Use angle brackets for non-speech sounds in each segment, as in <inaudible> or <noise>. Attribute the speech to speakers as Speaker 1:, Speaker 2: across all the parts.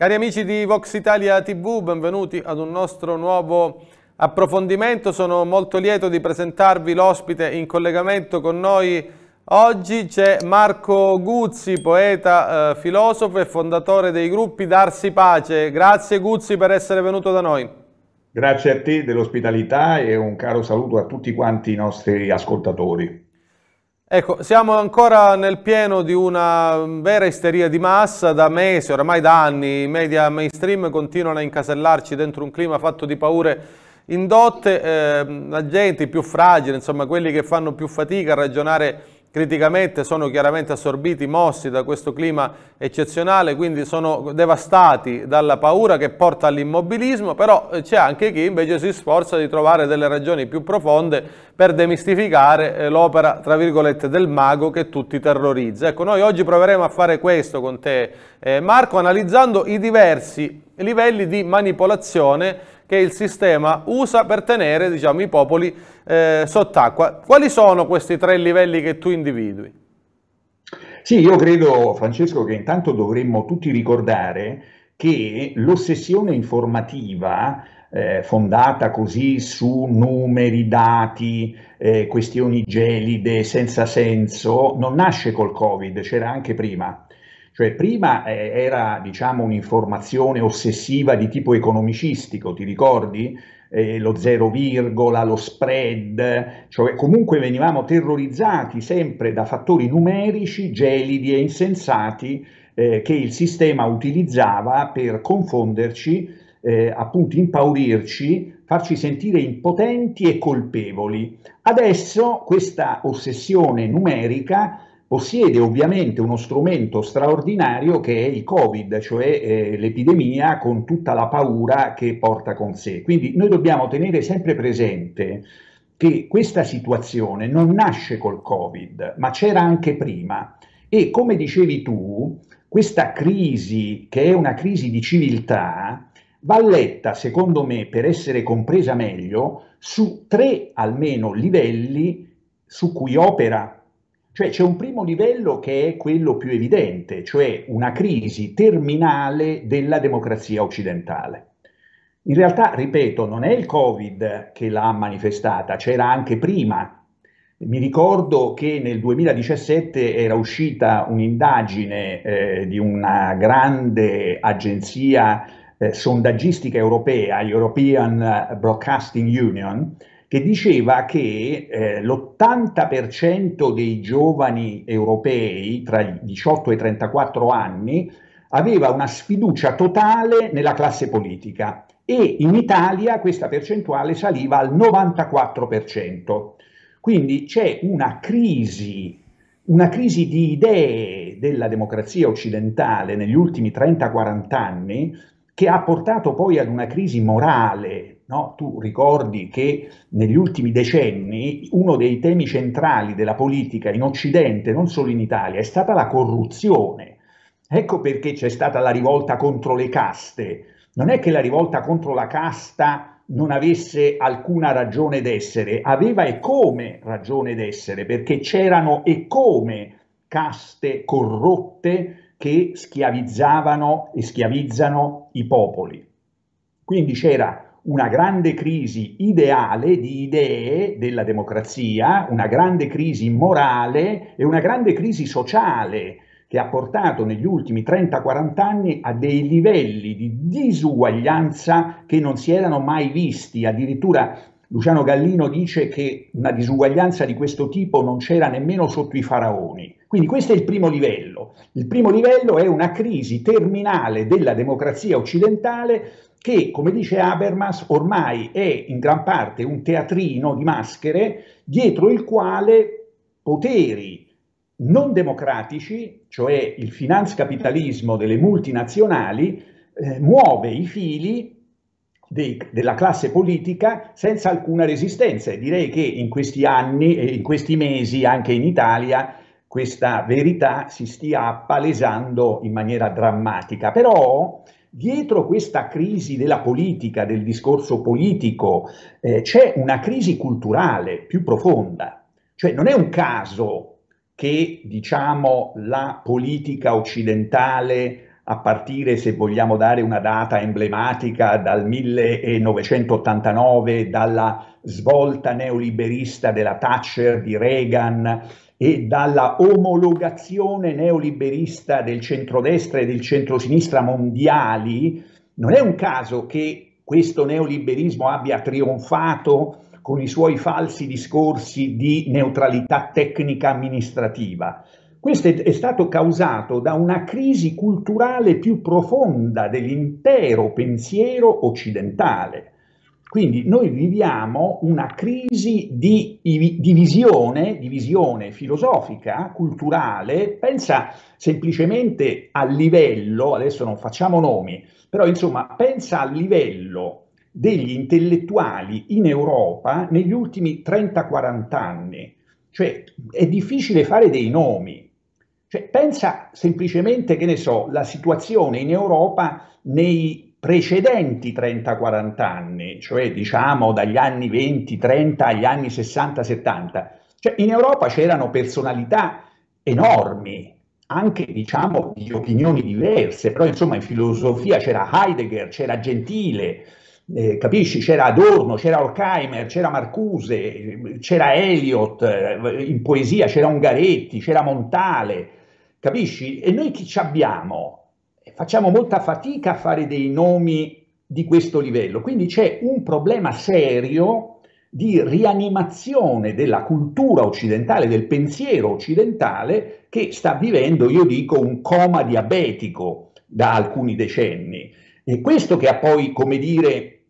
Speaker 1: Cari amici di Vox Italia TV, benvenuti ad un nostro nuovo approfondimento. Sono molto lieto di presentarvi l'ospite in collegamento con noi oggi. C'è Marco Guzzi, poeta, eh, filosofo e fondatore dei gruppi Darsi Pace. Grazie Guzzi
Speaker 2: per essere venuto da noi. Grazie a te dell'ospitalità e un caro saluto a tutti quanti i nostri ascoltatori.
Speaker 1: Ecco, siamo ancora nel pieno di una vera isteria di massa, da mesi, oramai da anni, i media mainstream continuano a incasellarci dentro un clima fatto di paure indotte, eh, la gente più fragile, insomma quelli che fanno più fatica a ragionare criticamente, sono chiaramente assorbiti, mossi da questo clima eccezionale, quindi sono devastati dalla paura che porta all'immobilismo, però eh, c'è anche chi invece si sforza di trovare delle ragioni più profonde per demistificare eh, l'opera, tra virgolette, del mago che tutti terrorizza. Ecco, noi oggi proveremo a fare questo con te, eh, Marco, analizzando i diversi livelli di manipolazione che il sistema usa per tenere diciamo, i popoli eh, sott'acqua. Quali sono questi tre livelli che tu individui?
Speaker 2: Sì, io credo, Francesco, che intanto dovremmo tutti ricordare che l'ossessione informativa eh, fondata così su numeri, dati, eh, questioni gelide, senza senso, non nasce col Covid, c'era anche prima. Cioè prima eh, era diciamo, un'informazione ossessiva di tipo economicistico, ti ricordi? Eh, lo zero virgola, lo spread, cioè comunque venivamo terrorizzati sempre da fattori numerici gelidi e insensati eh, che il sistema utilizzava per confonderci, eh, appunto impaurirci, farci sentire impotenti e colpevoli. Adesso questa ossessione numerica possiede ovviamente uno strumento straordinario che è il Covid, cioè eh, l'epidemia con tutta la paura che porta con sé. Quindi noi dobbiamo tenere sempre presente che questa situazione non nasce col Covid, ma c'era anche prima e come dicevi tu, questa crisi, che è una crisi di civiltà, va letta, secondo me, per essere compresa meglio, su tre almeno livelli su cui opera cioè c'è un primo livello che è quello più evidente, cioè una crisi terminale della democrazia occidentale. In realtà, ripeto, non è il Covid che l'ha manifestata, c'era anche prima. Mi ricordo che nel 2017 era uscita un'indagine eh, di una grande agenzia eh, sondaggistica europea, European Broadcasting Union, che diceva che eh, l'80% dei giovani europei tra i 18 e i 34 anni aveva una sfiducia totale nella classe politica e in Italia questa percentuale saliva al 94%. Quindi c'è una crisi, una crisi di idee della democrazia occidentale negli ultimi 30-40 anni che ha portato poi ad una crisi morale No? Tu ricordi che negli ultimi decenni uno dei temi centrali della politica in Occidente, non solo in Italia, è stata la corruzione. Ecco perché c'è stata la rivolta contro le caste. Non è che la rivolta contro la casta non avesse alcuna ragione d'essere, aveva e come ragione d'essere, perché c'erano e come caste corrotte che schiavizzavano e schiavizzano i popoli. Quindi c'era una grande crisi ideale di idee della democrazia, una grande crisi morale e una grande crisi sociale che ha portato negli ultimi 30-40 anni a dei livelli di disuguaglianza che non si erano mai visti, addirittura Luciano Gallino dice che una disuguaglianza di questo tipo non c'era nemmeno sotto i faraoni. Quindi questo è il primo livello. Il primo livello è una crisi terminale della democrazia occidentale che, come dice Habermas, ormai è in gran parte un teatrino di maschere dietro il quale poteri non democratici, cioè il finanzcapitalismo delle multinazionali, eh, muove i fili dei, della classe politica senza alcuna resistenza. E direi che in questi anni e eh, in questi mesi, anche in Italia, questa verità si stia appalesando in maniera drammatica. Però dietro questa crisi della politica, del discorso politico, eh, c'è una crisi culturale più profonda. Cioè non è un caso che diciamo, la politica occidentale a partire, se vogliamo dare una data emblematica, dal 1989, dalla svolta neoliberista della Thatcher, di Reagan, e dalla omologazione neoliberista del centrodestra e del centrosinistra mondiali, non è un caso che questo neoliberismo abbia trionfato con i suoi falsi discorsi di neutralità tecnica amministrativa. Questo è stato causato da una crisi culturale più profonda dell'intero pensiero occidentale. Quindi noi viviamo una crisi di, di, visione, filosofica, culturale, pensa semplicemente al livello, adesso non facciamo nomi, però insomma pensa al livello degli intellettuali in Europa negli ultimi 30-40 anni. Cioè è difficile fare dei nomi, cioè, pensa semplicemente, che ne so, la situazione in Europa nei precedenti 30-40 anni, cioè diciamo dagli anni 20-30 agli anni 60-70. Cioè, in Europa c'erano personalità enormi, anche diciamo di opinioni diverse, però insomma in filosofia c'era Heidegger, c'era Gentile, eh, capisci? C'era Adorno, c'era Horkheimer, c'era Marcuse, c'era Eliot, eh, in poesia c'era Ungaretti, c'era Montale, capisci? E noi chi ci abbiamo? facciamo molta fatica a fare dei nomi di questo livello, quindi c'è un problema serio di rianimazione della cultura occidentale, del pensiero occidentale che sta vivendo, io dico, un coma diabetico da alcuni decenni. E questo che ha poi, come dire,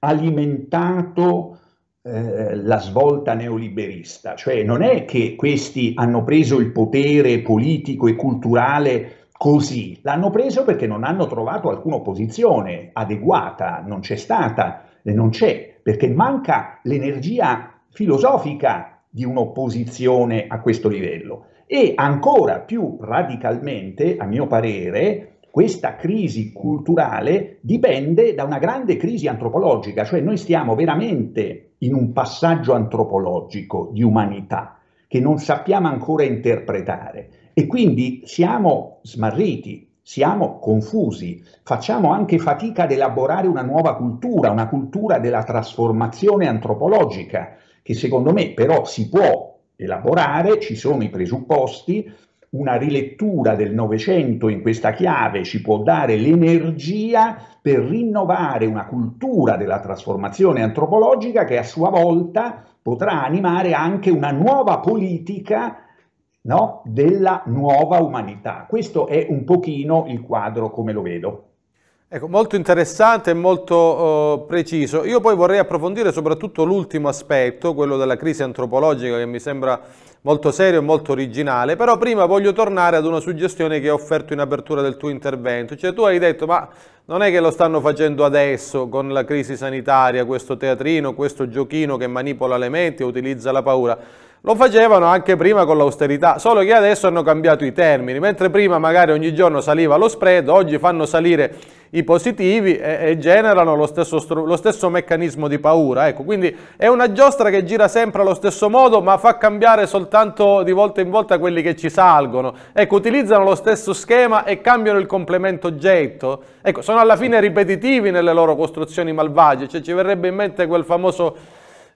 Speaker 2: alimentato eh, la svolta neoliberista, cioè non è che questi hanno preso il potere politico e culturale così. L'hanno preso perché non hanno trovato alcuna opposizione adeguata, non c'è stata, eh, non c'è, perché manca l'energia filosofica di un'opposizione a questo livello. E ancora più radicalmente, a mio parere, questa crisi culturale dipende da una grande crisi antropologica, cioè noi stiamo veramente in un passaggio antropologico di umanità che non sappiamo ancora interpretare e quindi siamo smarriti, siamo confusi, facciamo anche fatica ad elaborare una nuova cultura, una cultura della trasformazione antropologica, che secondo me però si può elaborare, ci sono i presupposti, una rilettura del Novecento in questa chiave ci può dare l'energia per rinnovare una cultura della trasformazione antropologica che a sua volta potrà animare anche una nuova politica no? della nuova umanità. Questo è un pochino il quadro come lo vedo. Ecco, molto
Speaker 1: interessante e molto eh, preciso. Io poi vorrei approfondire soprattutto l'ultimo aspetto, quello della crisi antropologica che mi sembra molto serio e molto originale, però prima voglio tornare ad una suggestione che hai offerto in apertura del tuo intervento, cioè tu hai detto ma non è che lo stanno facendo adesso con la crisi sanitaria, questo teatrino, questo giochino che manipola le menti e utilizza la paura, lo facevano anche prima con l'austerità, solo che adesso hanno cambiato i termini. Mentre prima magari ogni giorno saliva lo spread, oggi fanno salire i positivi e, e generano lo stesso, lo stesso, meccanismo di paura. Ecco, quindi è una giostra che gira sempre allo stesso modo, ma fa cambiare soltanto di volta in volta quelli che ci salgono. Ecco, utilizzano lo stesso schema e cambiano il complemento oggetto. Ecco, sono alla fine ripetitivi nelle loro costruzioni malvagie, cioè ci verrebbe in mente quel famoso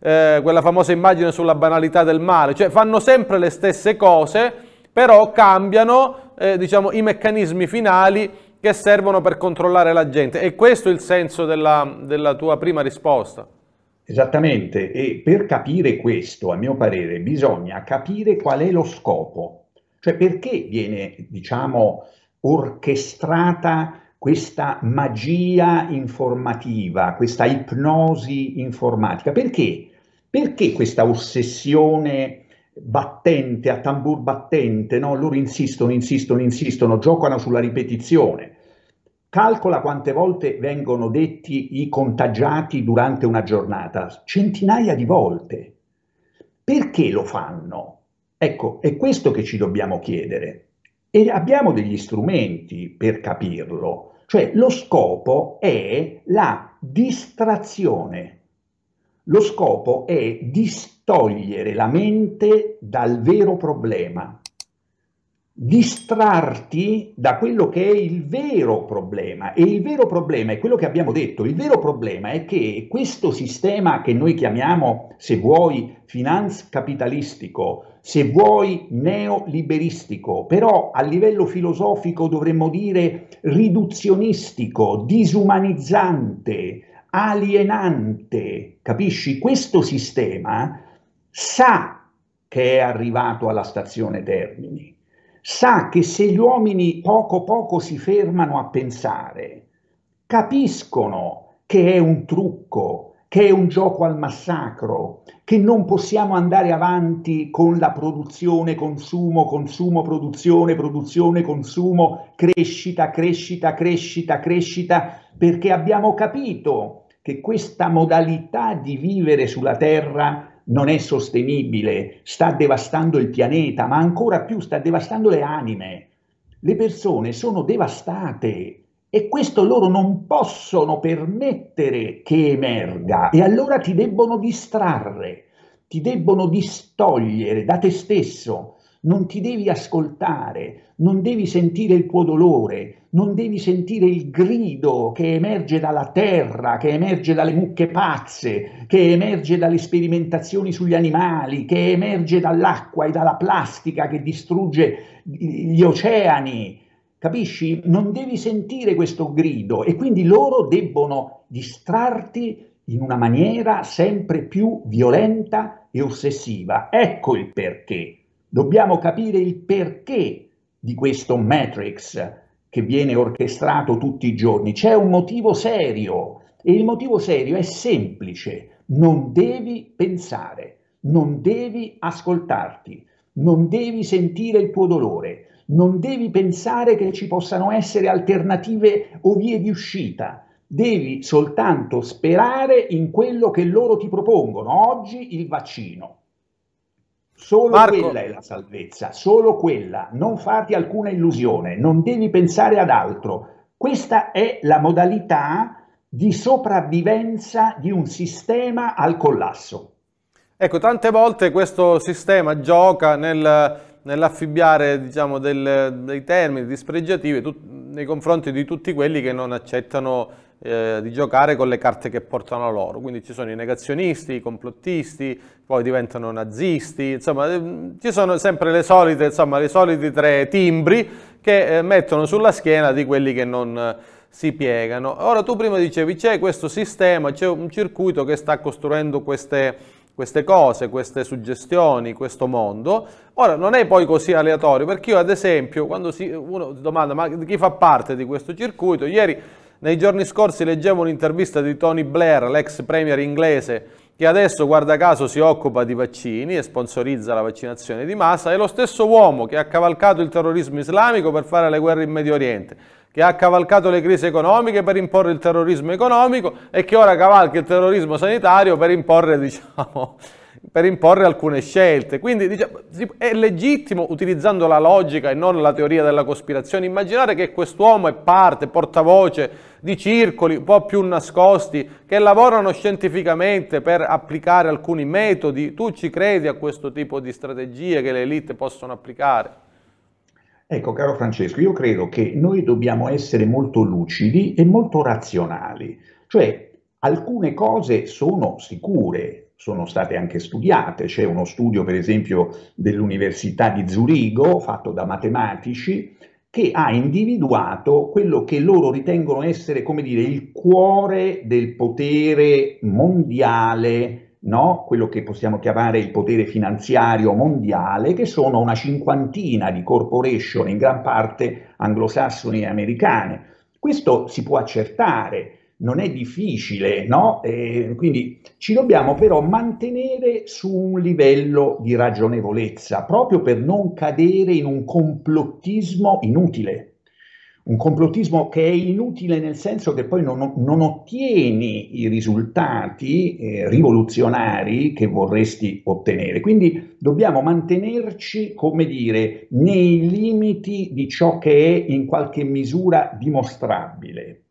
Speaker 1: eh, quella famosa immagine sulla banalità del male, cioè fanno sempre le stesse cose, però cambiano eh, diciamo, i meccanismi finali che servono per controllare la gente. E questo è il senso della, della tua prima risposta.
Speaker 2: Esattamente, e per capire questo, a mio parere, bisogna capire qual è lo scopo, cioè perché viene, diciamo, orchestrata questa magia informativa, questa ipnosi informatica. Perché perché questa ossessione battente, a tambur battente, no? loro insistono, insistono, insistono, giocano sulla ripetizione. Calcola quante volte vengono detti i contagiati durante una giornata, centinaia di volte. Perché lo fanno? Ecco, è questo che ci dobbiamo chiedere e abbiamo degli strumenti per capirlo, cioè lo scopo è la distrazione lo scopo è distogliere la mente dal vero problema, distrarti da quello che è il vero problema. E il vero problema è quello che abbiamo detto, il vero problema è che questo sistema che noi chiamiamo, se vuoi, finance capitalistico, se vuoi neoliberistico, però a livello filosofico dovremmo dire riduzionistico, disumanizzante, alienante, capisci? Questo sistema sa che è arrivato alla stazione Termini, sa che se gli uomini poco poco si fermano a pensare, capiscono che è un trucco, che è un gioco al massacro, che non possiamo andare avanti con la produzione, consumo, consumo, produzione, produzione, consumo, crescita, crescita, crescita, crescita, perché abbiamo capito che questa modalità di vivere sulla Terra non è sostenibile, sta devastando il pianeta, ma ancora più sta devastando le anime. Le persone sono devastate e questo loro non possono permettere che emerga e allora ti debbono distrarre, ti debbono distogliere da te stesso, non ti devi ascoltare, non devi sentire il tuo dolore, non devi sentire il grido che emerge dalla terra, che emerge dalle mucche pazze, che emerge dalle sperimentazioni sugli animali, che emerge dall'acqua e dalla plastica che distrugge gli oceani. Capisci? Non devi sentire questo grido e quindi loro debbono distrarti in una maniera sempre più violenta e ossessiva. Ecco il perché Dobbiamo capire il perché di questo matrix che viene orchestrato tutti i giorni. C'è un motivo serio e il motivo serio è semplice. Non devi pensare, non devi ascoltarti, non devi sentire il tuo dolore, non devi pensare che ci possano essere alternative o vie di uscita. Devi soltanto sperare in quello che loro ti propongono. Oggi il vaccino, Solo Marco. quella è la salvezza, solo quella. Non farti alcuna illusione, non devi pensare ad altro. Questa è la modalità di sopravvivenza di un sistema al collasso.
Speaker 1: Ecco, tante volte questo sistema gioca nel, nell'affibbiare diciamo, del, dei termini dispregiativi nei confronti di tutti quelli che non accettano eh, di giocare con le carte che portano loro. Quindi ci sono i negazionisti, i complottisti, poi diventano nazisti, insomma eh, ci sono sempre le solite, insomma, le solite tre timbri che eh, mettono sulla schiena di quelli che non eh, si piegano. Ora tu prima dicevi c'è questo sistema, c'è un circuito che sta costruendo queste queste cose, queste suggestioni, questo mondo. Ora, non è poi così aleatorio, perché io ad esempio, quando si, uno domanda, ma chi fa parte di questo circuito? Ieri nei giorni scorsi leggevo un'intervista di Tony Blair, l'ex premier inglese, che adesso, guarda caso, si occupa di vaccini e sponsorizza la vaccinazione di massa, è lo stesso uomo che ha cavalcato il terrorismo islamico per fare le guerre in Medio Oriente, che ha cavalcato le crisi economiche per imporre il terrorismo economico e che ora cavalca il terrorismo sanitario per imporre, <laughs> diciamo, per imporre alcune scelte. Quindi diciamo, è legittimo, utilizzando la logica e non la teoria della cospirazione, immaginare che quest'uomo è parte, portavoce di circoli un po' più nascosti che lavorano scientificamente per applicare alcuni metodi. Tu ci credi a questo tipo di strategie che le elite possono applicare?
Speaker 2: Ecco, caro Francesco, io credo che noi dobbiamo essere molto lucidi e molto razionali, cioè alcune cose sono sicure, sono state anche studiate. C'è uno studio, per esempio, dell'Università di Zurigo, fatto da matematici, che ha individuato quello che loro ritengono essere, come dire, il cuore del potere mondiale, no? quello che possiamo chiamare il potere finanziario mondiale, che sono una cinquantina di corporation, in gran parte anglosassoni e americane. Questo si può accertare, non è difficile, no? Eh, quindi ci dobbiamo però mantenere su un livello di ragionevolezza, proprio per non cadere in un complottismo inutile. Un complottismo che è inutile nel senso che poi non, non ottieni i risultati eh, rivoluzionari che vorresti ottenere. Quindi dobbiamo mantenerci, come dire, nei limiti di ciò che è in qualche misura dimostrabile.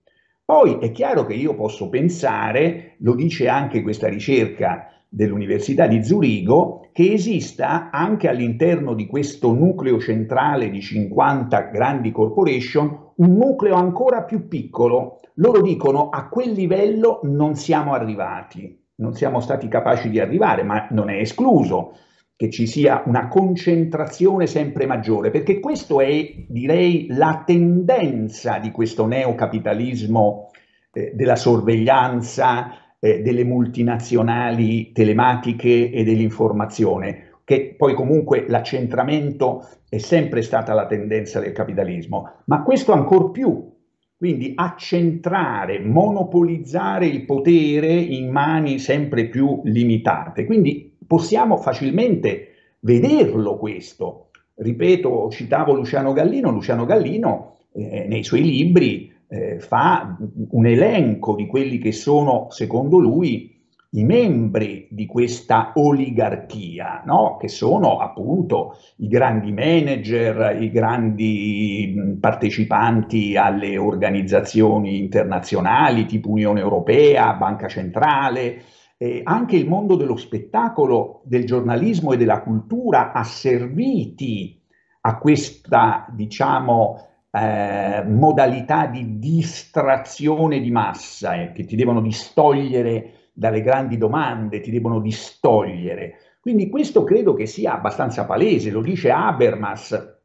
Speaker 2: Poi è chiaro che io posso pensare, lo dice anche questa ricerca dell'Università di Zurigo, che esista anche all'interno di questo nucleo centrale di 50 grandi corporation un nucleo ancora più piccolo. Loro dicono a quel livello non siamo arrivati, non siamo stati capaci di arrivare, ma non è escluso che ci sia una concentrazione sempre maggiore, perché questa è, direi, la tendenza di questo neocapitalismo eh, della sorveglianza, eh, delle multinazionali telematiche e dell'informazione, che poi comunque l'accentramento è sempre stata la tendenza del capitalismo, ma questo ancor più. Quindi accentrare, monopolizzare il potere in mani sempre più limitate. Quindi possiamo facilmente vederlo questo. Ripeto, citavo Luciano Gallino, Luciano Gallino eh, nei suoi libri eh, fa un elenco di quelli che sono, secondo lui, i membri di questa oligarchia, no? che sono appunto i grandi manager, i grandi partecipanti alle organizzazioni internazionali tipo Unione Europea, Banca Centrale, eh, anche il mondo dello spettacolo, del giornalismo e della cultura ha asserviti a questa, diciamo, eh, modalità di distrazione di massa eh, che ti devono distogliere dalle grandi domande, ti devono distogliere. Quindi questo credo che sia abbastanza palese, lo dice Habermas,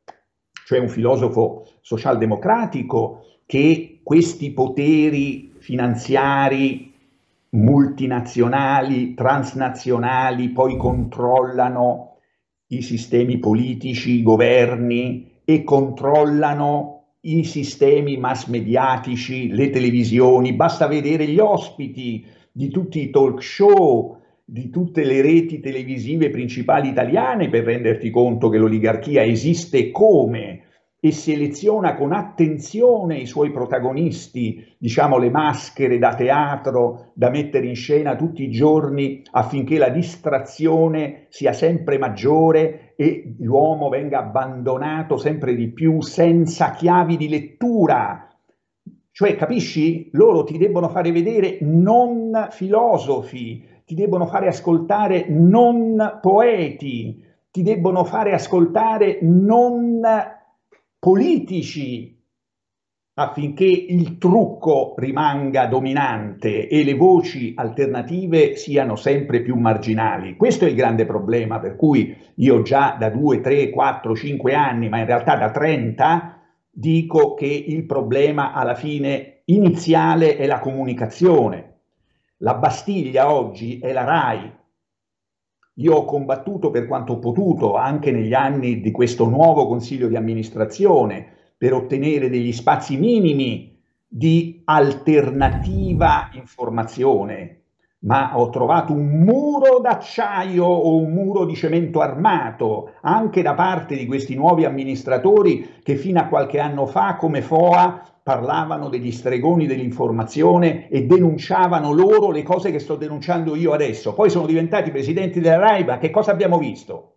Speaker 2: cioè un filosofo socialdemocratico, che questi poteri finanziari multinazionali, transnazionali, poi controllano i sistemi politici, i governi e controllano i sistemi mass mediatici, le televisioni, basta vedere gli ospiti di tutti i talk show, di tutte le reti televisive principali italiane per renderti conto che l'oligarchia esiste come e seleziona con attenzione i suoi protagonisti, diciamo le maschere da teatro da mettere in scena tutti i giorni affinché la distrazione sia sempre maggiore e l'uomo venga abbandonato sempre di più senza chiavi di lettura. Cioè, capisci? Loro ti debbono fare vedere non filosofi, ti debbono fare ascoltare non poeti, ti debbono fare ascoltare non politici affinché il trucco rimanga dominante e le voci alternative siano sempre più marginali. Questo è il grande problema per cui io già da 2, 3, 4, 5 anni, ma in realtà da 30, dico che il problema alla fine iniziale è la comunicazione. La Bastiglia oggi è la RAI, io ho combattuto per quanto ho potuto anche negli anni di questo nuovo consiglio di amministrazione per ottenere degli spazi minimi di alternativa informazione, ma ho trovato un muro d'acciaio o un muro di cemento armato anche da parte di questi nuovi amministratori che fino a qualche anno fa come FOA parlavano degli stregoni dell'informazione e denunciavano loro le cose che sto denunciando io adesso. Poi sono diventati presidenti della RAIBA, che cosa abbiamo visto?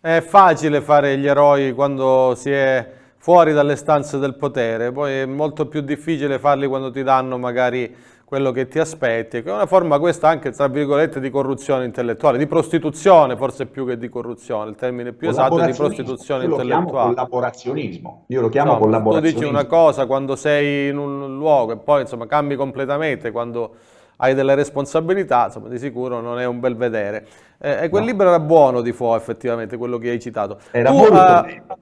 Speaker 1: È facile fare gli eroi quando si è fuori dalle stanze del potere, poi è molto più difficile farli quando ti danno magari quello che ti aspetti, che è una forma questa anche tra virgolette di corruzione intellettuale, di prostituzione forse più che di corruzione, il termine più esatto è di prostituzione io intellettuale. Io
Speaker 2: collaborazionismo, io lo chiamo no, collaborazionismo. Tu dici una
Speaker 1: cosa quando sei in un luogo e poi insomma cambi completamente quando hai delle responsabilità, insomma di sicuro non è un bel vedere. Eh, e quel no. libro era buono di Fo effettivamente, quello che hai citato. Era tu, molto uh,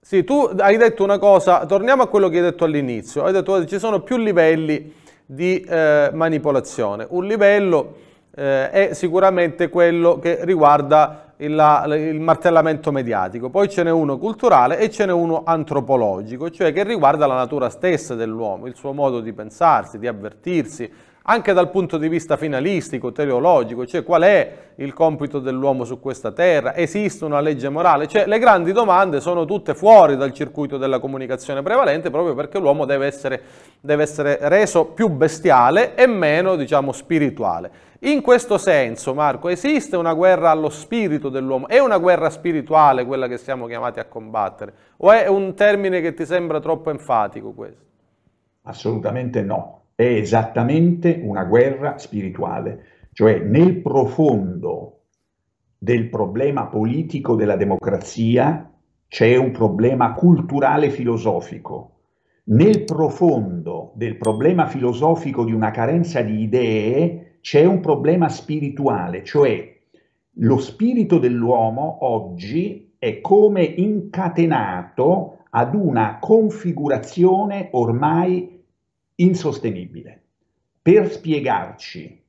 Speaker 1: Sì, tu hai detto una cosa, torniamo a quello che hai detto all'inizio, hai detto che ci sono più livelli di eh, manipolazione. Un livello eh, è sicuramente quello che riguarda il, la, il martellamento mediatico, poi ce n'è uno culturale e ce n'è uno antropologico, cioè che riguarda la natura stessa dell'uomo, il suo modo di pensarsi, di avvertirsi, anche dal punto di vista finalistico, teleologico, cioè qual è il compito dell'uomo su questa terra, esiste una legge morale, cioè le grandi domande sono tutte fuori dal circuito della comunicazione prevalente proprio perché l'uomo deve essere, deve essere reso più bestiale e meno, diciamo, spirituale. In questo senso, Marco, esiste una guerra allo spirito dell'uomo? È una guerra spirituale quella che siamo chiamati a combattere? O è un termine che ti sembra troppo enfatico questo?
Speaker 2: Assolutamente no è esattamente una guerra spirituale, cioè nel profondo del problema politico della democrazia c'è un problema culturale filosofico, nel profondo del problema filosofico di una carenza di idee c'è un problema spirituale, cioè lo spirito dell'uomo oggi è come incatenato ad una configurazione ormai insostenibile per spiegarci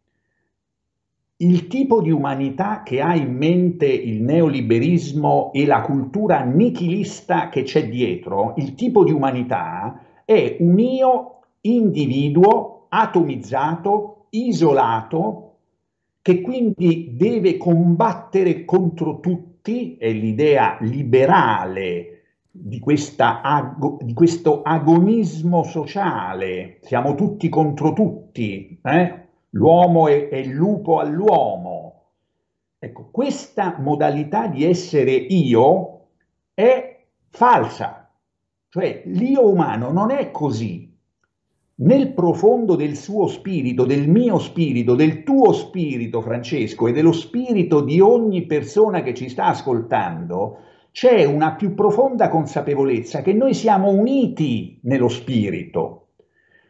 Speaker 2: il tipo di umanità che ha in mente il neoliberismo e la cultura nichilista che c'è dietro, il tipo di umanità è un io individuo atomizzato, isolato, che quindi deve combattere contro tutti, è l'idea liberale di, questa, di, questo agonismo sociale, siamo tutti contro tutti, eh? l'uomo è, è il lupo all'uomo. Ecco, questa modalità di essere io è falsa, cioè l'io umano non è così. Nel profondo del suo spirito, del mio spirito, del tuo spirito, Francesco, e dello spirito di ogni persona che ci sta ascoltando, c'è una più profonda consapevolezza che noi siamo uniti nello spirito,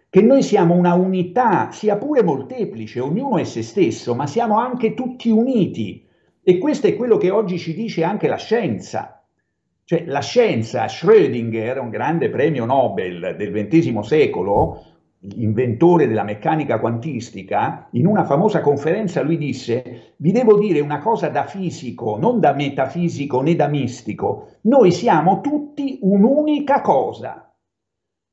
Speaker 2: che noi siamo una unità, sia pure molteplice, ognuno è se stesso, ma siamo anche tutti uniti. E questo è quello che oggi ci dice anche la scienza. Cioè la scienza, Schrödinger, un grande premio Nobel del XX secolo, inventore della meccanica quantistica, in una famosa conferenza lui disse, vi devo dire una cosa da fisico, non da metafisico né da mistico, noi siamo tutti un'unica cosa.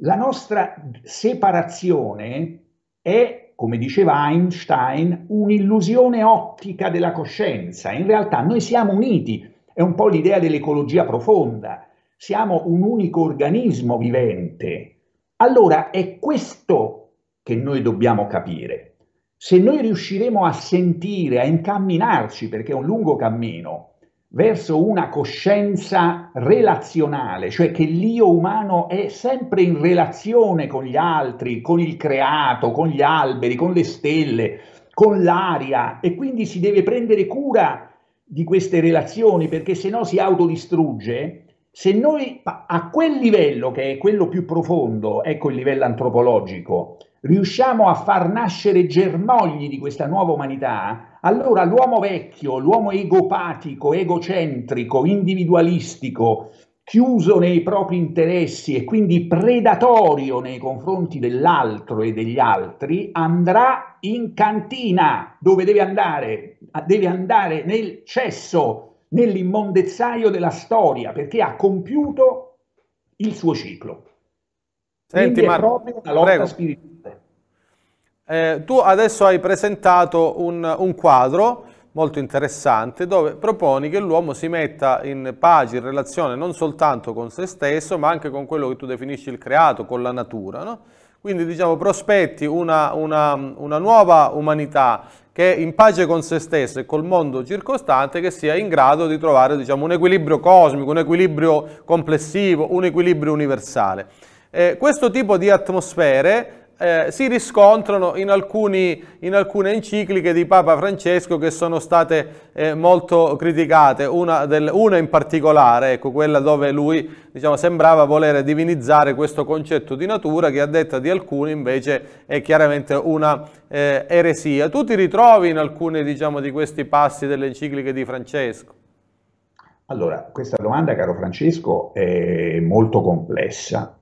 Speaker 2: La nostra separazione è, come diceva Einstein, un'illusione ottica della coscienza. In realtà noi siamo uniti, è un po' l'idea dell'ecologia profonda, siamo un unico organismo vivente allora è questo che noi dobbiamo capire. Se noi riusciremo a sentire, a incamminarci, perché è un lungo cammino, verso una coscienza relazionale, cioè che l'io umano è sempre in relazione con gli altri, con il creato, con gli alberi, con le stelle, con l'aria e quindi si deve prendere cura di queste relazioni perché se no si autodistrugge, se noi a quel livello, che è quello più profondo, ecco il livello antropologico, riusciamo a far nascere germogli di questa nuova umanità, allora l'uomo vecchio, l'uomo egopatico, egocentrico, individualistico, chiuso nei propri interessi e quindi predatorio nei confronti dell'altro e degli altri, andrà in cantina dove deve andare, deve andare nel cesso nell'immondezzaio della storia perché ha compiuto il suo ciclo. Senti, Quindi è Marco, proprio una lotta prego. spirituale.
Speaker 1: Eh, tu adesso hai presentato un, un, quadro molto interessante dove proponi che l'uomo si metta in pace, in relazione non soltanto con se stesso ma anche con quello che tu definisci il creato, con la natura. No? Quindi diciamo prospetti una, una, una nuova umanità che è in pace con se stesso e col mondo circostante che sia in grado di trovare diciamo, un equilibrio cosmico, un equilibrio complessivo, un equilibrio universale. Eh, questo tipo di atmosfere eh, si riscontrano in, alcuni, in, alcune encicliche di Papa Francesco che sono state eh, molto criticate, una, del, una in particolare, ecco, quella dove lui diciamo, sembrava volere divinizzare questo concetto di natura che a detta di alcuni invece è chiaramente una eh, eresia. Tu ti ritrovi in alcuni diciamo, di questi passi delle encicliche di Francesco?
Speaker 2: Allora, questa domanda, caro Francesco, è molto complessa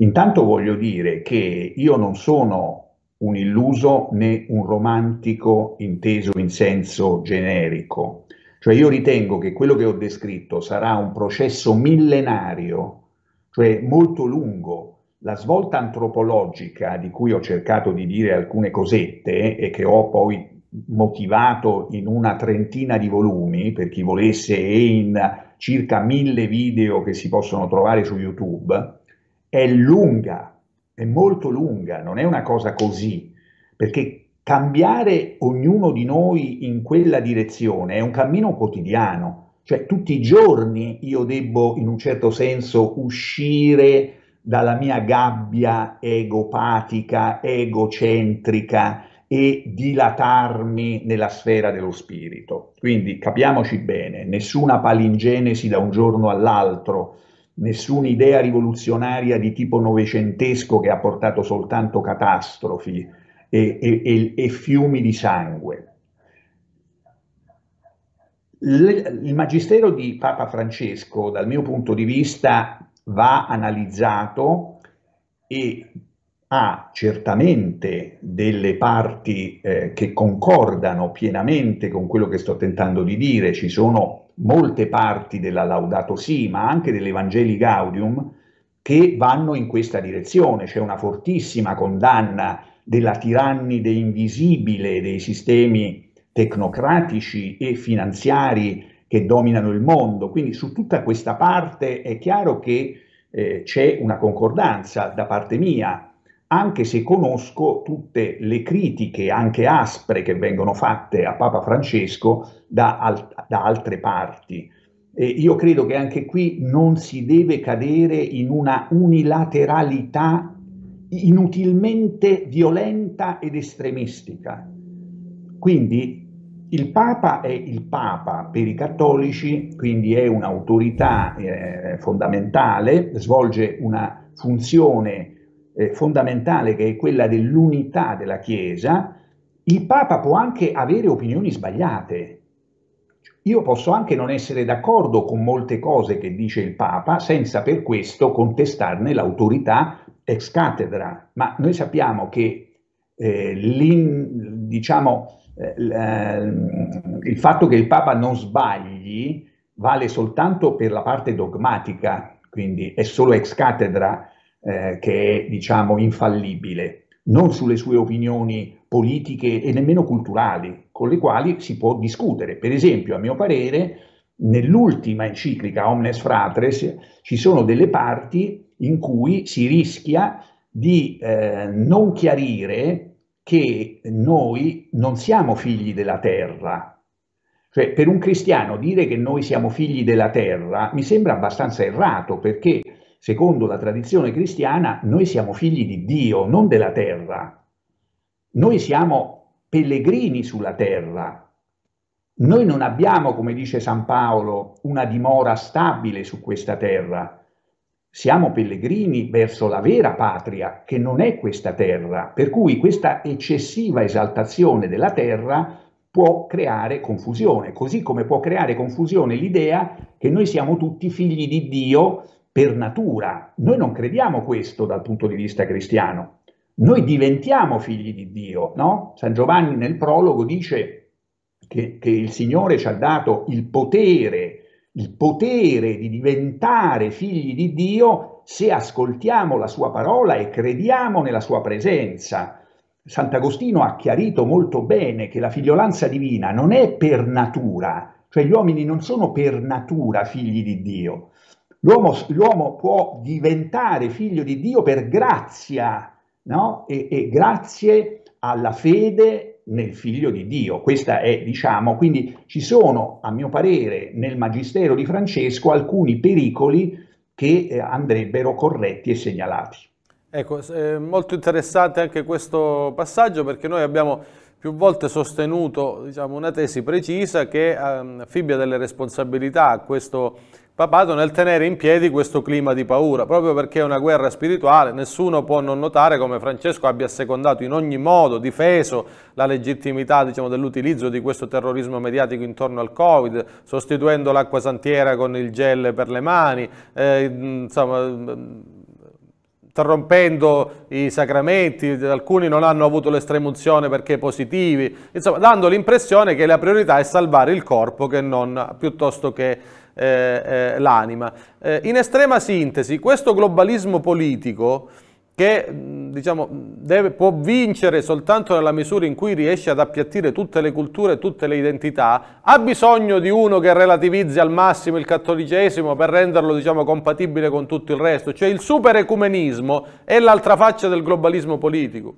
Speaker 2: Intanto voglio dire che io non sono un illuso né un romantico inteso in senso generico. Cioè io ritengo che quello che ho descritto sarà un processo millenario, cioè molto lungo. La svolta antropologica di cui ho cercato di dire alcune cosette e che ho poi motivato in una trentina di volumi, per chi volesse, e in circa mille video che si possono trovare su YouTube, è lunga, è molto lunga, non è una cosa così, perché cambiare ognuno di noi in quella direzione è un cammino quotidiano, cioè tutti i giorni io debbo in un certo senso uscire dalla mia gabbia egopatica, egocentrica e dilatarmi nella sfera dello spirito. Quindi capiamoci bene, nessuna palingenesi da un giorno all'altro, nessuna idea rivoluzionaria di tipo novecentesco che ha portato soltanto catastrofi e, e, e, e fiumi di sangue. Le, il magistero di Papa Francesco, dal mio punto di vista, va analizzato e ha certamente delle parti eh, che concordano pienamente con quello che sto tentando di dire, ci sono molte parti della Laudato Si, ma anche dell'Evangeli Gaudium, che vanno in questa direzione. C'è una fortissima condanna della tirannide invisibile dei sistemi tecnocratici e finanziari che dominano il mondo. Quindi su tutta questa parte è chiaro che eh, c'è una concordanza da parte mia anche se conosco tutte le critiche, anche aspre, che vengono fatte a Papa Francesco da, al- da altre parti. E io credo che anche qui non si deve cadere in una unilateralità inutilmente violenta ed estremistica. Quindi il Papa è il Papa per i cattolici, quindi è un'autorità eh, fondamentale, svolge una funzione eh, fondamentale che è quella dell'unità della Chiesa, il Papa può anche avere opinioni sbagliate. Io posso anche non essere d'accordo con molte cose che dice il Papa senza per questo contestarne l'autorità ex cathedra, ma noi sappiamo che eh, diciamo, eh, ehm, il fatto che il Papa non sbagli vale soltanto per la parte dogmatica, quindi è solo ex cathedra, eh, che è diciamo infallibile, non sulle sue opinioni politiche e nemmeno culturali, con le quali si può discutere. Per esempio, a mio parere, nell'ultima enciclica Omnes Fratres ci sono delle parti in cui si rischia di eh, non chiarire che noi non siamo figli della terra. Cioè, per un cristiano dire che noi siamo figli della terra mi sembra abbastanza errato perché secondo la tradizione cristiana, noi siamo figli di Dio, non della terra. Noi siamo pellegrini sulla terra. Noi non abbiamo, come dice San Paolo, una dimora stabile su questa terra. Siamo pellegrini verso la vera patria, che non è questa terra, per cui questa eccessiva esaltazione della terra può creare confusione, così come può creare confusione l'idea che noi siamo tutti figli di Dio per natura. Noi non crediamo questo dal punto di vista cristiano. Noi diventiamo figli di Dio, no? San Giovanni nel prologo dice che, che il Signore ci ha dato il potere, il potere di diventare figli di Dio se ascoltiamo la sua parola e crediamo nella sua presenza. Sant'Agostino ha chiarito molto bene che la figliolanza divina non è per natura, cioè gli uomini non sono per natura figli di Dio, L'uomo, l'uomo può diventare figlio di Dio per grazia, no? e, e grazie alla fede nel figlio di Dio. Questa è, diciamo, quindi ci sono, a mio parere, nel magistero di Francesco alcuni pericoli che eh, andrebbero corretti e segnalati.
Speaker 1: Ecco, è eh, molto interessante anche questo passaggio perché noi abbiamo più volte sostenuto diciamo, una tesi precisa che eh, fibbia delle responsabilità a questo papato nel tenere in piedi questo clima di paura, proprio perché è una guerra spirituale, nessuno può non notare come Francesco abbia secondato in ogni modo, difeso la legittimità diciamo, dell'utilizzo di questo terrorismo mediatico intorno al Covid, sostituendo l'acqua santiera con il gel per le mani, eh, insomma interrompendo i sacramenti, alcuni non hanno avuto l'estremunzione perché positivi, insomma dando l'impressione che la priorità è salvare il corpo che non, piuttosto che eh, eh, l'anima. Eh, in estrema sintesi, questo globalismo politico che diciamo, deve, può vincere soltanto nella misura in cui riesce ad appiattire tutte le culture, e tutte le identità, ha bisogno di uno che relativizzi al massimo il cattolicesimo per renderlo diciamo, compatibile con tutto il resto. Cioè il superecumenismo è l'altra faccia del globalismo politico.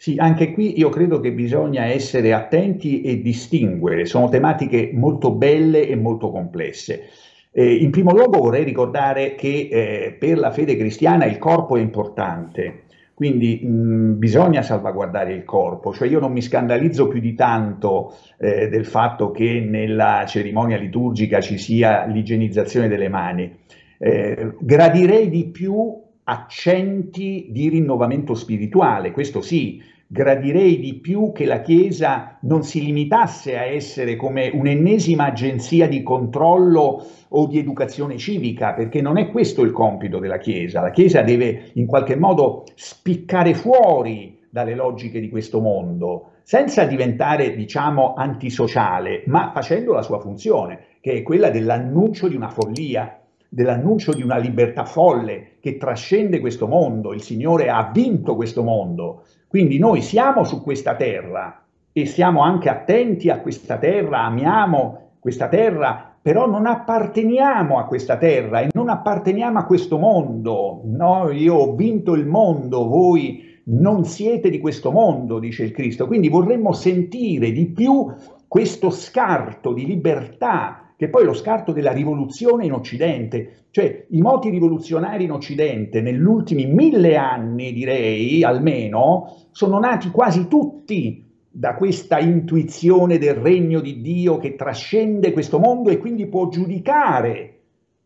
Speaker 2: Sì, anche qui io credo che bisogna essere attenti e distinguere, sono tematiche molto belle e molto complesse. Eh, in primo luogo vorrei ricordare che eh, per la fede cristiana il corpo è importante, quindi mh, bisogna salvaguardare il corpo, cioè io non mi scandalizzo più di tanto eh, del fatto che nella cerimonia liturgica ci sia l'igienizzazione delle mani. Eh, gradirei di più accenti di rinnovamento spirituale, questo sì, gradirei di più che la Chiesa non si limitasse a essere come un'ennesima agenzia di controllo o di educazione civica, perché non è questo il compito della Chiesa. La Chiesa deve in qualche modo spiccare fuori dalle logiche di questo mondo, senza diventare, diciamo, antisociale, ma facendo la sua funzione, che è quella dell'annuncio di una follia, dell'annuncio di una libertà folle, che trascende questo mondo, il Signore ha vinto questo mondo, quindi noi siamo su questa terra e siamo anche attenti a questa terra, amiamo questa terra, però non apparteniamo a questa terra e non apparteniamo a questo mondo. No? Io ho vinto il mondo, voi non siete di questo mondo, dice il Cristo. Quindi vorremmo sentire di più questo scarto di libertà che poi lo scarto della rivoluzione in Occidente, cioè i moti rivoluzionari in Occidente negli ultimi mille anni, direi almeno, sono nati quasi tutti da questa intuizione del regno di Dio che trascende questo mondo e quindi può giudicare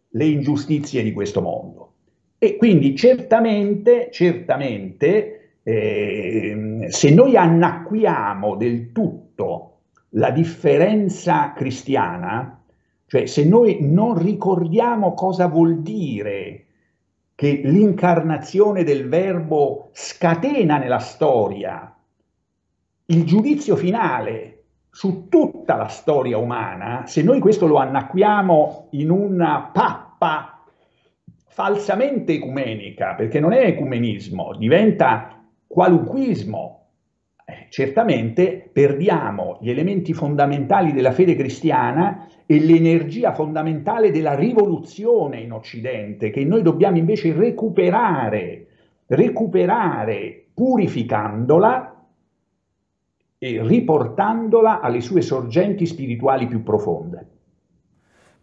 Speaker 2: le ingiustizie di questo mondo. E quindi certamente, certamente, eh, se noi annacquiamo del tutto la differenza cristiana, cioè se noi non ricordiamo cosa vuol dire che l'incarnazione del verbo scatena nella storia il giudizio finale su tutta la storia umana, se noi questo lo annacquiamo in una pappa falsamente ecumenica, perché non è ecumenismo, diventa qualunquismo, certamente perdiamo gli elementi fondamentali della fede cristiana e l'energia fondamentale della rivoluzione in Occidente, che noi dobbiamo invece recuperare, recuperare purificandola e riportandola alle sue sorgenti spirituali più profonde.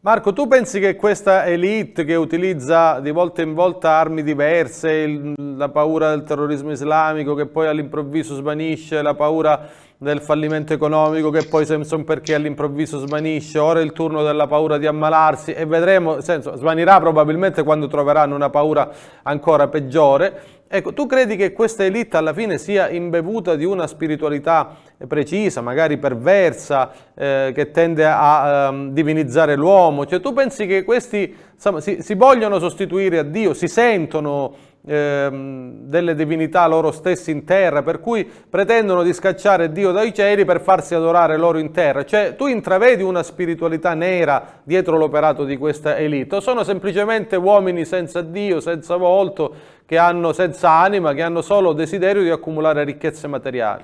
Speaker 1: Marco, tu pensi che questa elite che utilizza di volta in volta armi diverse, il, la paura del terrorismo islamico che poi all'improvviso svanisce, la paura del fallimento economico che poi Samson perché all'improvviso svanisce, ora è il turno della paura di ammalarsi e vedremo, senso, svanirà probabilmente quando troveranno una paura ancora peggiore, Ecco, tu credi che questa elite alla fine sia imbevuta di una spiritualità precisa, magari perversa, eh, che tende a ehm, divinizzare l'uomo? Cioè, tu pensi che questi insomma, si, si, vogliono sostituire a Dio, si sentono ehm, delle divinità loro stessi in terra, per cui pretendono di scacciare Dio dai cieli per farsi adorare loro in terra? Cioè, tu intravedi una spiritualità nera dietro l'operato di questa elite? O sono semplicemente uomini senza Dio, senza volto? che hanno senza anima, che hanno solo desiderio di accumulare
Speaker 2: ricchezze materiali?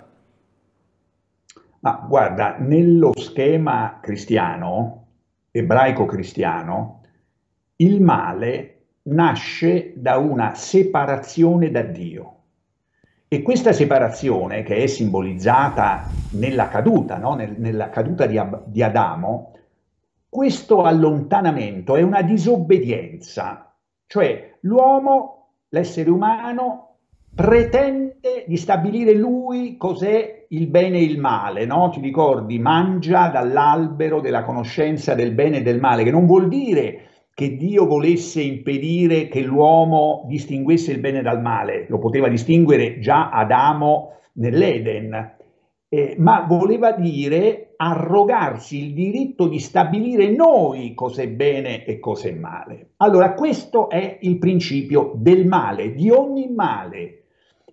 Speaker 2: Ah, guarda, nello schema cristiano, ebraico cristiano, il male nasce da una separazione da Dio. E questa separazione, che è simbolizzata nella caduta, no? Nel, nella caduta di, Ab di Adamo, questo allontanamento è una disobbedienza, cioè l'uomo l'essere umano pretende di stabilire lui cos'è il bene e il male, no? Ti ricordi, mangia dall'albero della conoscenza del bene e del male, che non vuol dire che Dio volesse impedire che l'uomo distinguesse il bene dal male, lo poteva distinguere già Adamo nell'Eden, eh, ma voleva dire arrogarsi il diritto di stabilire noi cos'è bene e cos'è male. Allora questo è il principio del male, di ogni male.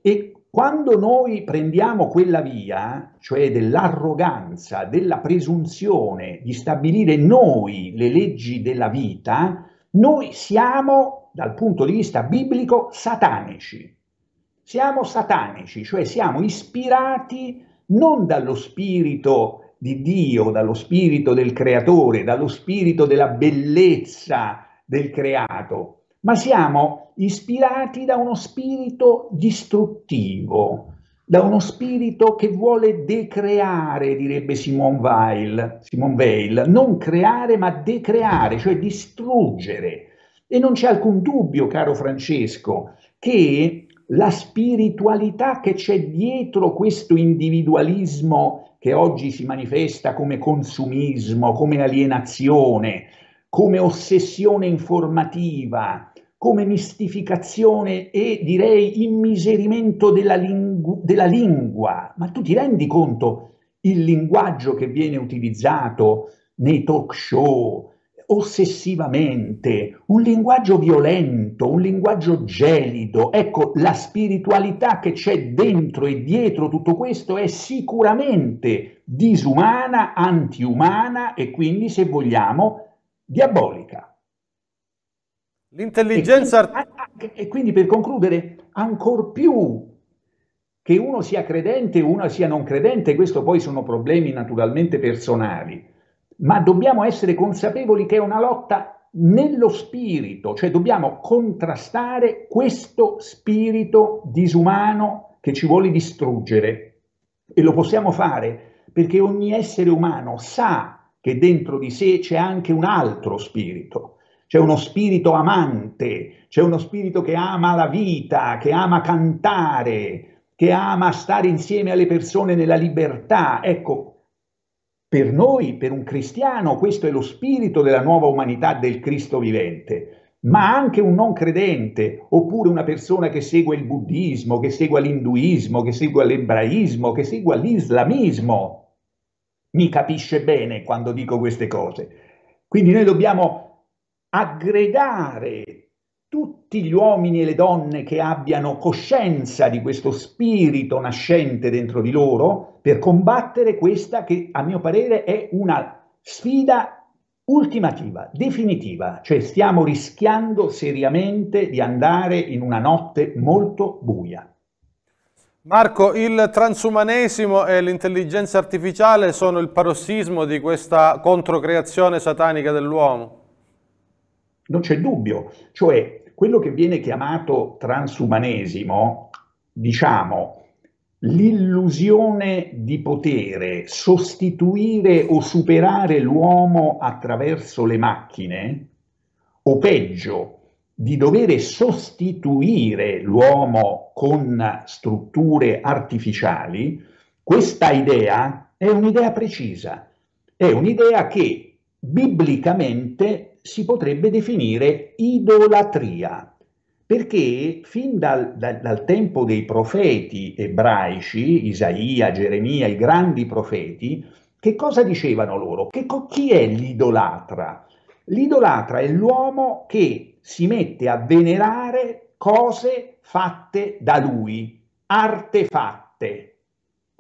Speaker 2: E quando noi prendiamo quella via, cioè dell'arroganza, della presunzione di stabilire noi le leggi della vita, noi siamo, dal punto di vista biblico, satanici. Siamo satanici, cioè siamo ispirati a non dallo spirito di Dio, dallo spirito del creatore, dallo spirito della bellezza del creato, ma siamo ispirati da uno spirito distruttivo, da uno spirito che vuole decreare, direbbe Simone Weil, Simone Weil, non creare ma decreare, cioè distruggere. E non c'è alcun dubbio, caro Francesco, che la spiritualità che c'è dietro questo individualismo che oggi si manifesta come consumismo, come alienazione, come ossessione informativa, come mistificazione e direi immiserimento della, lingu- della lingua. Ma tu ti rendi conto il linguaggio che viene utilizzato nei talk show, ossessivamente, un linguaggio violento, un linguaggio gelido. Ecco, la spiritualità che c'è dentro e dietro tutto questo è sicuramente disumana, antiumana e quindi, se vogliamo, diabolica. L'intelligenza... E quindi, e quindi per concludere, ancor più che uno sia credente e uno sia non credente, questo poi sono problemi naturalmente personali, ma dobbiamo essere consapevoli che è una lotta nello spirito, cioè dobbiamo contrastare questo spirito disumano che ci vuole distruggere e lo possiamo fare perché ogni essere umano sa che dentro di sé c'è anche un altro spirito, c'è uno spirito amante, c'è uno spirito che ama la vita, che ama cantare, che ama stare insieme alle persone nella libertà. Ecco, per noi, per un cristiano, questo è lo spirito della nuova umanità del Cristo vivente, ma anche un non credente, oppure una persona che segue il buddismo, che segue l'induismo, che segue l'ebraismo, che segue l'islamismo, mi capisce bene quando dico queste cose. Quindi noi dobbiamo aggregare tutti gli uomini e le donne che abbiano coscienza di questo spirito nascente dentro di loro per combattere questa che a mio parere è una sfida ultimativa, definitiva, cioè stiamo rischiando seriamente di andare in una notte molto buia. Marco,
Speaker 1: il transumanesimo e l'intelligenza artificiale sono il parossismo di questa controcreazione satanica dell'uomo?
Speaker 2: Non c'è dubbio, cioè quello che viene chiamato transumanesimo, diciamo, l'illusione di potere sostituire o superare l'uomo attraverso le macchine, o peggio, di dover sostituire l'uomo con strutture artificiali, questa idea è un'idea precisa, è un'idea che biblicamente si potrebbe definire idolatria, perché fin dal, dal, dal tempo dei profeti ebraici, Isaia, Geremia, i grandi profeti, che cosa dicevano loro? Che, chi è l'idolatra? L'idolatra è l'uomo che si mette a venerare cose fatte da lui, artefatte,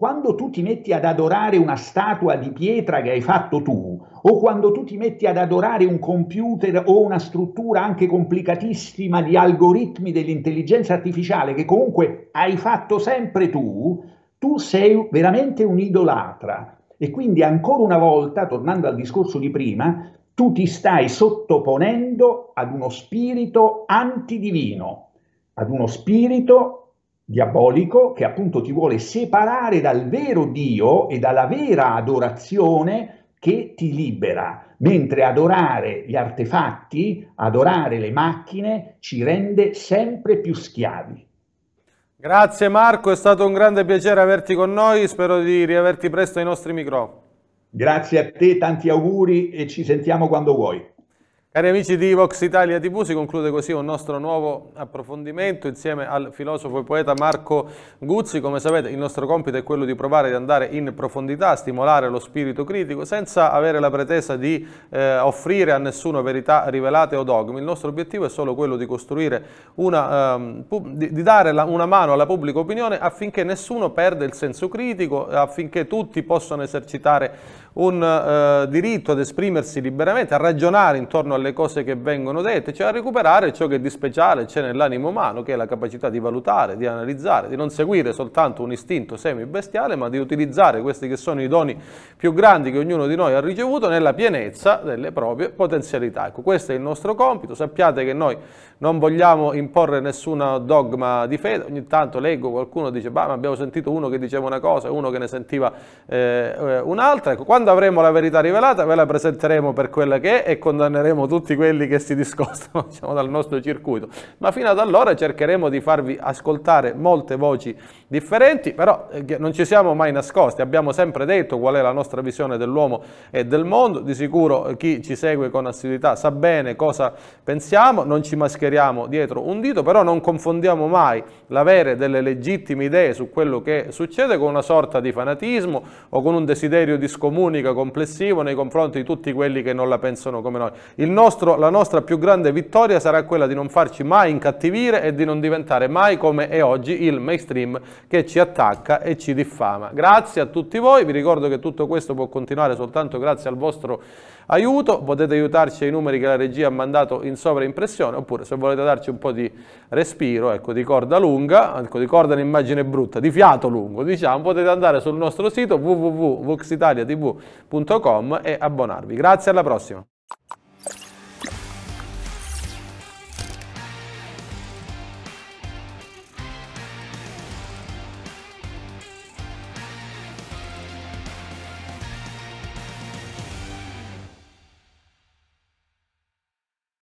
Speaker 2: quando tu ti metti ad adorare una statua di pietra che hai fatto tu, o quando tu ti metti ad adorare un computer o una struttura anche complicatissima di algoritmi dell'intelligenza artificiale che comunque hai fatto sempre tu, tu sei veramente un idolatra. E quindi ancora una volta, tornando al discorso di prima, tu ti stai sottoponendo ad uno spirito antidivino, ad uno spirito diabolico che appunto ti vuole separare dal vero Dio e dalla vera adorazione che ti libera, mentre adorare gli artefatti, adorare le macchine ci rende sempre più schiavi.
Speaker 1: Grazie Marco, è stato un grande piacere averti con noi, spero di riaverti presto ai nostri microfoni.
Speaker 2: Grazie a te, tanti auguri e ci sentiamo quando vuoi.
Speaker 1: Cari amici di Vox Italia TV, si conclude così un nostro nuovo approfondimento insieme al filosofo e poeta Marco Guzzi. Come sapete il nostro compito è quello di provare ad andare in profondità, stimolare lo spirito critico senza avere la pretesa di eh, offrire a nessuno verità rivelate o dogmi. Il nostro obiettivo è solo quello di costruire una, um, di dare la, una mano alla pubblica opinione affinché nessuno perda il senso critico, affinché tutti possano esercitare un eh, diritto ad esprimersi liberamente, a ragionare intorno alle cose che vengono dette, cioè a recuperare ciò che di speciale c'è nell'animo umano, che è la capacità di valutare, di analizzare, di non seguire soltanto un istinto semi-bestiale, ma di utilizzare questi che sono i doni più grandi che ognuno di noi ha ricevuto nella pienezza delle proprie potenzialità. Ecco, questo è il nostro compito, sappiate che noi non vogliamo imporre nessun dogma di fede, ogni tanto leggo qualcuno dice, ma abbiamo sentito uno che diceva una cosa, uno che ne sentiva eh, eh un'altra, ecco, quando quando avremo la verità rivelata ve la presenteremo per quella che è e condanneremo tutti quelli che si <laughs> discostano diciamo, dal nostro circuito. Ma fino ad allora cercheremo di farvi ascoltare molte voci differenti, però eh, non ci siamo mai nascosti, abbiamo sempre detto qual è la nostra visione dell'uomo e del mondo, di sicuro eh, chi ci segue con assiduità sa bene cosa pensiamo, non ci mascheriamo dietro un dito, però non confondiamo mai l'avere delle legittime idee su quello che succede con una sorta di fanatismo o con un desiderio di scomune comunico complessivo nei confronti di tutti quelli che non la pensano come noi. Nostro, la nostra più grande vittoria sarà quella di non farci mai incattivire e di non diventare mai come è oggi il mainstream che ci attacca e ci diffama. Grazie a tutti voi, vi ricordo che tutto questo può continuare soltanto grazie al vostro aiuto, potete aiutarci ai numeri che la regia ha mandato in sovraimpressione, oppure se volete darci un po' di respiro, ecco, di corda lunga, ecco, di corda un'immagine brutta, di fiato lungo, diciamo, potete andare sul nostro sito www.voxitaliatv.com e abbonarvi. Grazie, alla prossima!